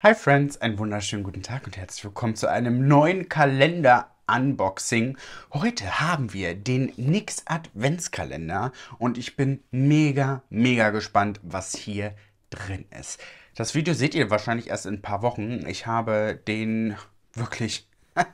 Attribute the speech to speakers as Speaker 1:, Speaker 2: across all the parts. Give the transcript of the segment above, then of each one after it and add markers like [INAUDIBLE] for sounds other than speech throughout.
Speaker 1: Hi Friends, einen wunderschönen guten Tag und herzlich willkommen zu einem neuen Kalender-Unboxing. Heute haben wir den Nix Adventskalender und ich bin mega, mega gespannt, was hier drin ist. Das Video seht ihr wahrscheinlich erst in ein paar Wochen. Ich habe den wirklich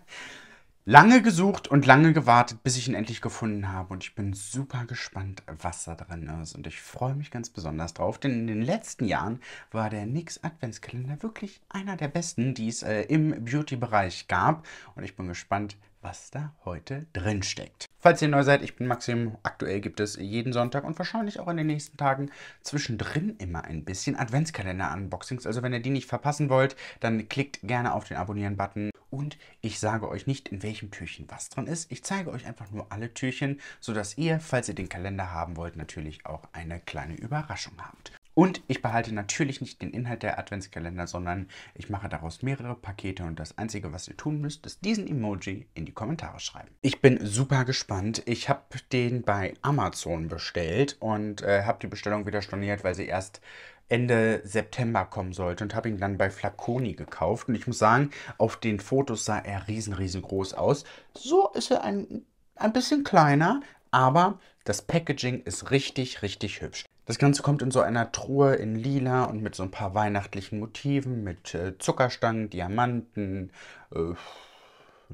Speaker 1: [LAUGHS] lange gesucht und lange gewartet, bis ich ihn endlich gefunden habe. Und ich bin super gespannt, was da drin ist. Und ich freue mich ganz besonders drauf, denn in den letzten Jahren war der NYX Adventskalender wirklich einer der besten, die es äh, im Beauty-Bereich gab. Und ich bin gespannt, was da heute drin steckt. Falls ihr neu seid, ich bin Maxim. Aktuell gibt es jeden Sonntag und wahrscheinlich auch in den nächsten Tagen zwischendrin immer ein bisschen Adventskalender-Unboxings. Also wenn ihr die nicht verpassen wollt, dann klickt gerne auf den Abonnieren-Button. Und ich sage euch nicht, in welchem Türchen was drin ist. Ich zeige euch einfach nur alle Türchen, sodass ihr, falls ihr den Kalender haben wollt, natürlich auch eine kleine Überraschung habt. Und ich behalte natürlich nicht den Inhalt der Adventskalender, sondern ich mache daraus mehrere Pakete und das Einzige, was ihr tun müsst, ist diesen Emoji in die Kommentare schreiben. Ich bin super gespannt. Ich habe den bei Amazon bestellt und äh, habe die Bestellung wieder storniert, weil sie erst Ende September kommen sollte und habe ihn dann bei Flaconi gekauft. Und ich muss sagen, auf den Fotos sah er riesen, riesengroß aus. So ist er ein, ein bisschen kleiner, aber das Packaging ist richtig, richtig hübsch. Das Ganze kommt in so einer Truhe in lila und mit so ein paar weihnachtlichen Motiven, mit äh, Zuckerstangen, Diamanten, äh,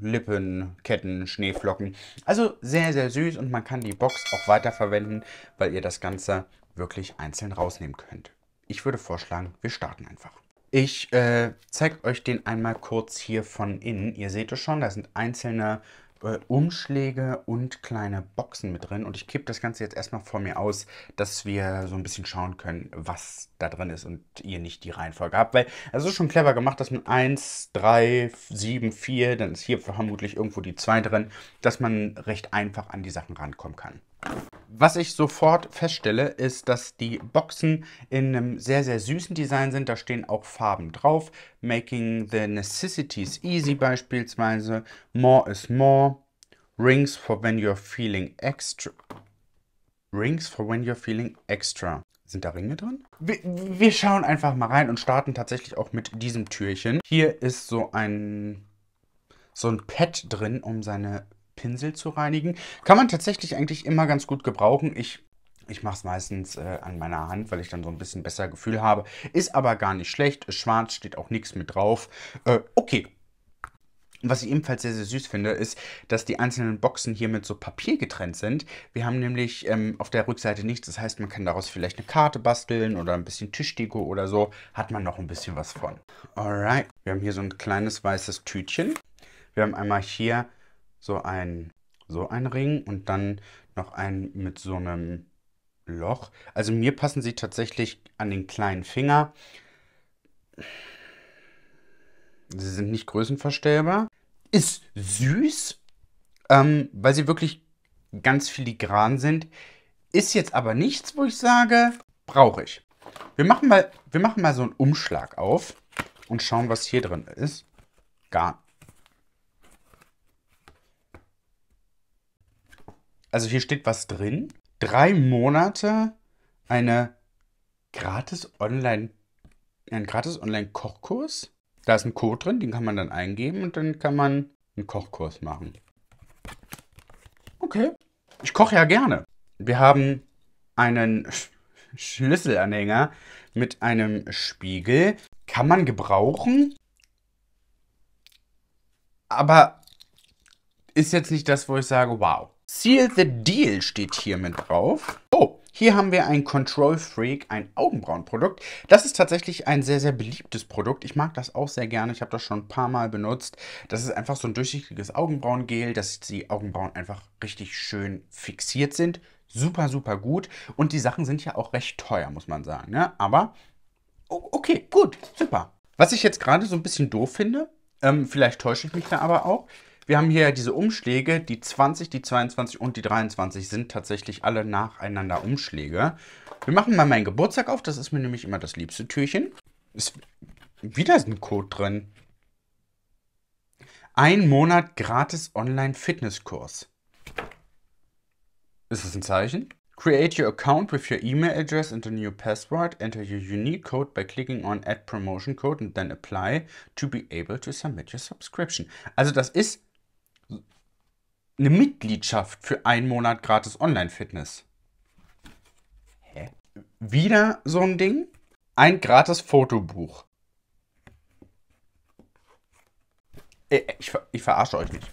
Speaker 1: Lippen, Ketten, Schneeflocken. Also sehr, sehr süß und man kann die Box auch weiterverwenden, weil ihr das Ganze wirklich einzeln rausnehmen könnt. Ich würde vorschlagen, wir starten einfach. Ich äh, zeige euch den einmal kurz hier von innen. Ihr seht es schon, da sind einzelne äh, Umschläge und kleine Boxen mit drin. Und ich kippe das Ganze jetzt erstmal vor mir aus, dass wir so ein bisschen schauen können, was da drin ist und ihr nicht die Reihenfolge habt. Weil es ist schon clever gemacht, dass man 1, 3, 7, 4, dann ist hier vermutlich irgendwo die 2 drin, dass man recht einfach an die Sachen rankommen kann. Was ich sofort feststelle, ist, dass die Boxen in einem sehr, sehr süßen Design sind. Da stehen auch Farben drauf. Making the necessities easy beispielsweise. More is more. Rings for when you're feeling extra. Rings for when you're feeling extra. Sind da Ringe drin? Wir, wir schauen einfach mal rein und starten tatsächlich auch mit diesem Türchen. Hier ist so ein so ein Pad drin, um seine Pinsel zu reinigen. Kann man tatsächlich eigentlich immer ganz gut gebrauchen. Ich ich mache es meistens äh, an meiner Hand, weil ich dann so ein bisschen besser Gefühl habe. Ist aber gar nicht schlecht. Ist schwarz, steht auch nichts mit drauf. Äh, okay. Was ich ebenfalls sehr, sehr süß finde, ist, dass die einzelnen Boxen hier mit so Papier getrennt sind. Wir haben nämlich ähm, auf der Rückseite nichts. Das heißt, man kann daraus vielleicht eine Karte basteln oder ein bisschen Tischdeko oder so. Hat man noch ein bisschen was von. Alright. Wir haben hier so ein kleines weißes Tütchen. Wir haben einmal hier so ein, so ein Ring und dann noch ein mit so einem Loch. Also mir passen sie tatsächlich an den kleinen Finger. Sie sind nicht größenverstellbar. Ist süß, ähm, weil sie wirklich ganz filigran sind. Ist jetzt aber nichts, wo ich sage, brauche ich. Wir machen, mal, wir machen mal so einen Umschlag auf und schauen, was hier drin ist. Gar also hier steht was drin. Drei Monate eine gratis online, ein gratis online Kochkurs. Da ist ein Code drin, den kann man dann eingeben und dann kann man einen Kochkurs machen. Okay. Ich koche ja gerne. Wir haben einen Sch Schlüsselanhänger mit einem Spiegel. Kann man gebrauchen. Aber ist jetzt nicht das, wo ich sage, wow. Seal the Deal steht hier mit drauf. Oh, hier haben wir ein Control Freak, ein Augenbrauenprodukt. Das ist tatsächlich ein sehr, sehr beliebtes Produkt. Ich mag das auch sehr gerne. Ich habe das schon ein paar Mal benutzt. Das ist einfach so ein durchsichtiges Augenbrauengel, dass die Augenbrauen einfach richtig schön fixiert sind. Super, super gut. Und die Sachen sind ja auch recht teuer, muss man sagen. Ne? Aber okay, gut, super. Was ich jetzt gerade so ein bisschen doof finde, ähm, vielleicht täusche ich mich da aber auch, wir haben hier diese Umschläge, die 20, die 22 und die 23 sind tatsächlich alle nacheinander Umschläge. Wir machen mal meinen Geburtstag auf, das ist mir nämlich immer das liebste Türchen. Ist wieder ein Code drin. Ein Monat gratis Online-Fitnesskurs. Ist das ein Zeichen? Create your account with your email address and a new password. Enter your unique code by clicking on Add Promotion Code and then apply to be able to submit your subscription. Also das ist eine Mitgliedschaft für einen Monat gratis Online-Fitness. Hä? Wieder so ein Ding? Ein gratis Fotobuch. Äh, äh, ich, ich verarsche euch nicht.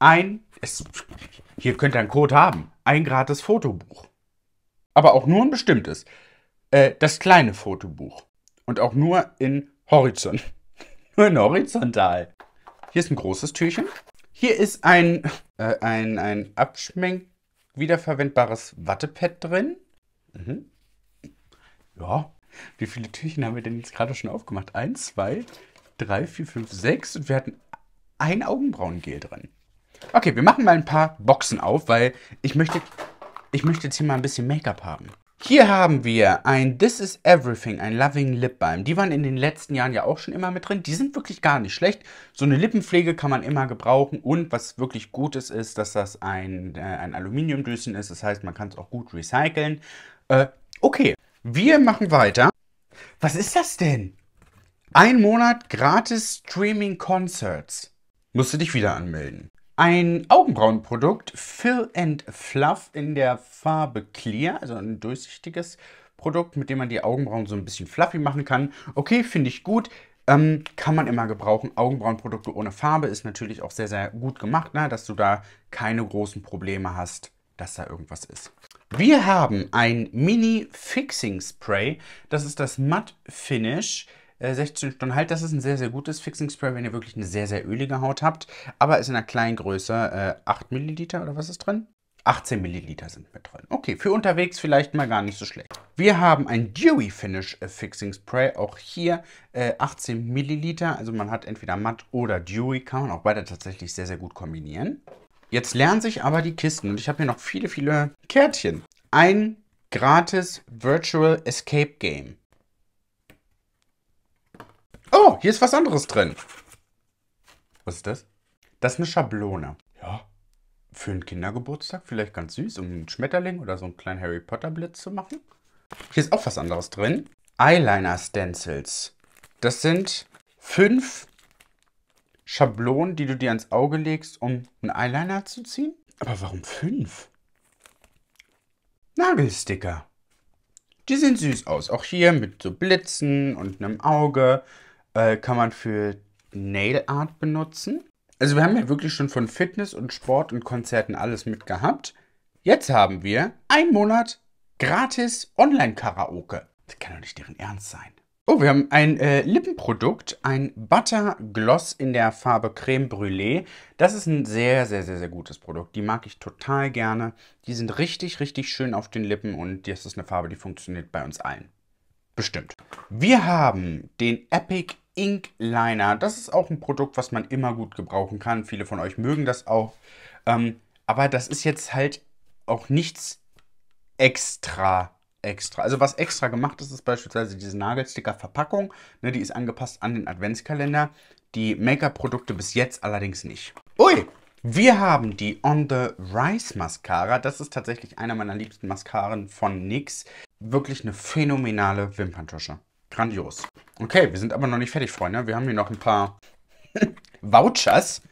Speaker 1: Ein. Es, hier könnt ihr einen Code haben. Ein gratis Fotobuch. Aber auch nur ein bestimmtes. Äh, das kleine Fotobuch. Und auch nur in Horizont. [LAUGHS] nur in Horizontal. Hier ist ein großes Türchen. Hier ist ein, äh, ein, ein Abschmenk wiederverwendbares Wattepad drin. Mhm. Ja. Wie viele Türchen haben wir denn jetzt gerade schon aufgemacht? Eins, zwei, drei, vier, fünf, sechs. Und wir hatten ein Augenbrauengel drin. Okay, wir machen mal ein paar Boxen auf, weil ich möchte, ich möchte jetzt hier mal ein bisschen Make-up haben. Hier haben wir ein This is Everything, ein Loving Lip Balm. Die waren in den letzten Jahren ja auch schon immer mit drin. Die sind wirklich gar nicht schlecht. So eine Lippenpflege kann man immer gebrauchen. Und was wirklich gut ist, ist, dass das ein, äh, ein Aluminiumdöschen ist. Das heißt, man kann es auch gut recyceln. Äh, okay, wir machen weiter. Was ist das denn? Ein Monat gratis Streaming Concerts. Musst du dich wieder anmelden. Ein Augenbrauenprodukt, Fill and Fluff in der Farbe Clear, also ein durchsichtiges Produkt, mit dem man die Augenbrauen so ein bisschen fluffy machen kann. Okay, finde ich gut. Ähm, kann man immer gebrauchen. Augenbrauenprodukte ohne Farbe ist natürlich auch sehr, sehr gut gemacht, ne? dass du da keine großen Probleme hast, dass da irgendwas ist. Wir haben ein Mini Fixing Spray. Das ist das Matt Finish 16 äh, Stunden halt. Das ist ein sehr, sehr gutes Fixing Spray, wenn ihr wirklich eine sehr, sehr ölige Haut habt. Aber ist in einer kleinen Größe äh, 8 Milliliter oder was ist drin? 18 Milliliter sind mit drin. Okay, für unterwegs vielleicht mal gar nicht so schlecht. Wir haben ein Dewy Finish äh, Fixing Spray, auch hier äh, 18 Milliliter. Also man hat entweder matt oder dewy, kann man auch beide tatsächlich sehr, sehr gut kombinieren. Jetzt lernen sich aber die Kisten und ich habe hier noch viele, viele Kärtchen. Ein gratis Virtual Escape Game hier ist was anderes drin. Was ist das? Das ist eine Schablone. Ja. Für einen Kindergeburtstag vielleicht ganz süß, um einen Schmetterling oder so einen kleinen Harry Potter Blitz zu machen. Hier ist auch was anderes drin. Eyeliner Stencils. Das sind fünf Schablonen, die du dir ans Auge legst, um einen Eyeliner zu ziehen. Aber warum fünf? Nagelsticker. Die sehen süß aus. Auch hier mit so Blitzen und einem Auge äh, kann man für Nail Art benutzen. Also wir haben ja wirklich schon von Fitness und Sport und Konzerten alles mitgehabt. Jetzt haben wir einen Monat gratis Online-Karaoke. Das kann doch nicht deren Ernst sein. Oh, wir haben ein äh, Lippenprodukt, ein Butter Gloss in der Farbe Creme Brûlée. Das ist ein sehr, sehr, sehr, sehr gutes Produkt. Die mag ich total gerne. Die sind richtig, richtig schön auf den Lippen und das ist eine Farbe, die funktioniert bei uns allen. Bestimmt. Wir haben den Epic Ink Liner. Das ist auch ein Produkt, was man immer gut gebrauchen kann. Viele von euch mögen das auch. Ähm, aber das ist jetzt halt auch nichts extra extra. Also was extra gemacht ist, ist beispielsweise diese Nagelsticker-Verpackung. Ne, die ist angepasst an den Adventskalender. Die Make-up-Produkte bis jetzt allerdings nicht. Ui! Wir haben die On The Rise Mascara. Das ist tatsächlich einer meiner liebsten Mascaren von NYX. Wirklich eine phänomenale Wimperntusche. Grandios. Okay, wir sind aber noch nicht fertig, Freunde. Wir haben hier noch ein paar [LAUGHS] Vouchers.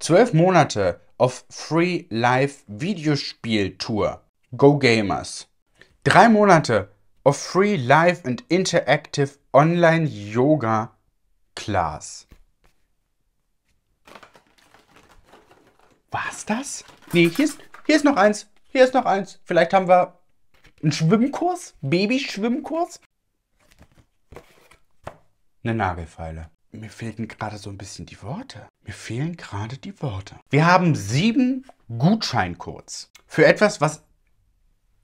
Speaker 1: Zwölf Monate auf Free Live Videospieltour. Go Gamers. Drei Monate auf Free Live and Interactive Online Yoga Class. War's das? Nee, hier ist, hier ist noch eins. Hier ist noch eins. Vielleicht haben wir einen Schwimmkurs? Babyschwimmkurs? eine Nagelfeile. Mir fehlten gerade so ein bisschen die Worte. Mir fehlen gerade die Worte. Wir haben sieben Gutscheincodes für etwas, was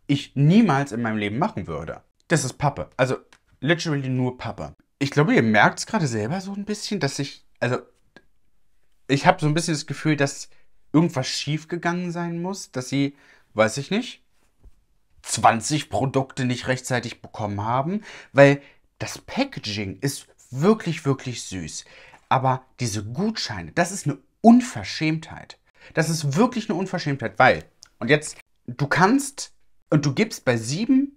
Speaker 1: ich niemals in meinem Leben machen würde. Das ist Pappe. Also literally nur Pappe. Ich glaube, ihr merkt es gerade selber so ein bisschen, dass ich, also ich habe so ein bisschen das Gefühl, dass irgendwas schiefgegangen sein muss, dass sie, weiß ich nicht, 20 Produkte nicht rechtzeitig bekommen haben, weil das Packaging ist wirklich, wirklich süß. Aber diese Gutscheine, das ist eine Unverschämtheit. Das ist wirklich eine Unverschämtheit, weil, und jetzt, du kannst und du gibst bei sieben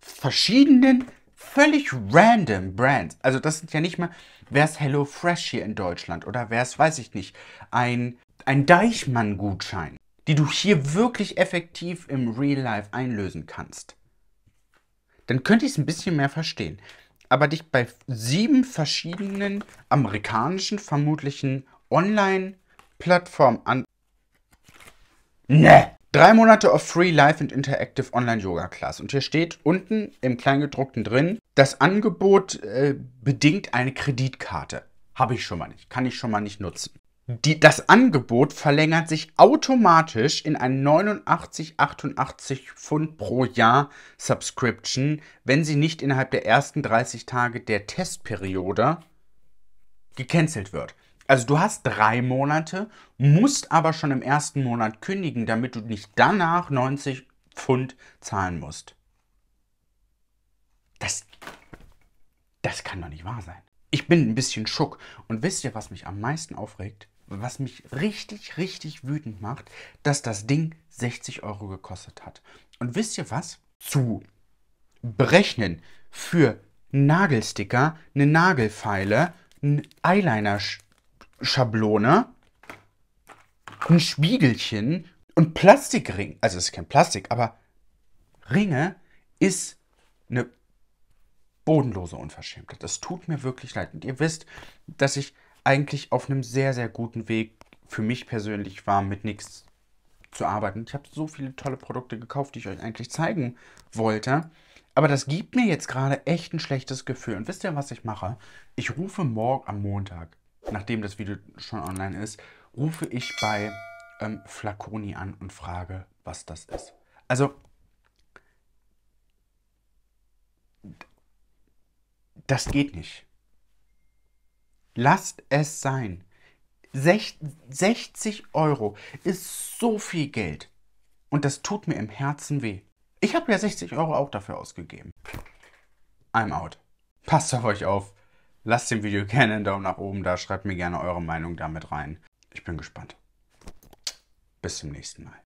Speaker 1: verschiedenen, völlig random Brands, also das sind ja nicht mal, wer ist HelloFresh hier in Deutschland oder wer ist, weiß ich nicht, ein, ein Deichmann-Gutschein, die du hier wirklich effektiv im Real Life einlösen kannst. Dann könnte ich es ein bisschen mehr verstehen aber dich bei sieben verschiedenen amerikanischen vermutlichen Online-Plattformen an. Ne! Drei Monate of Free Life and Interactive Online Yoga Class. Und hier steht unten im Kleingedruckten drin, das Angebot äh, bedingt eine Kreditkarte. Habe ich schon mal nicht, kann ich schon mal nicht nutzen die, das Angebot verlängert sich automatisch in ein 8988 Pfund pro Jahr Subscription, wenn sie nicht innerhalb der ersten 30 Tage der Testperiode gecancelt wird. Also du hast drei Monate, musst aber schon im ersten Monat kündigen, damit du nicht danach 90 Pfund zahlen musst. Das, das kann doch nicht wahr sein. Ich bin ein bisschen schock. Und wisst ihr, was mich am meisten aufregt? was mich richtig, richtig wütend macht, dass das Ding 60 Euro gekostet hat. Und wisst ihr was? Zu berechnen für Nagelsticker, eine Nagelfeile, eine Eyeliner-Schablone, ein Spiegelchen und Plastikring. Also es ist kein Plastik, aber Ringe ist eine bodenlose Unverschämtheit. Das tut mir wirklich leid. Und ihr wisst, dass ich eigentlich auf einem sehr, sehr guten Weg für mich persönlich war, mit nichts zu arbeiten. Ich habe so viele tolle Produkte gekauft, die ich euch eigentlich zeigen wollte. Aber das gibt mir jetzt gerade echt ein schlechtes Gefühl. Und wisst ihr, was ich mache? Ich rufe morgen am Montag, nachdem das Video schon online ist, rufe ich bei ähm, Flaconi an und frage, was das ist. Also, das geht nicht. Lasst es sein. 60 Euro ist so viel Geld. Und das tut mir im Herzen weh. Ich habe ja 60 Euro auch dafür ausgegeben. I'm out. Passt auf euch auf. Lasst dem Video gerne einen Daumen nach oben da. Schreibt mir gerne eure Meinung damit rein. Ich bin gespannt. Bis zum nächsten Mal.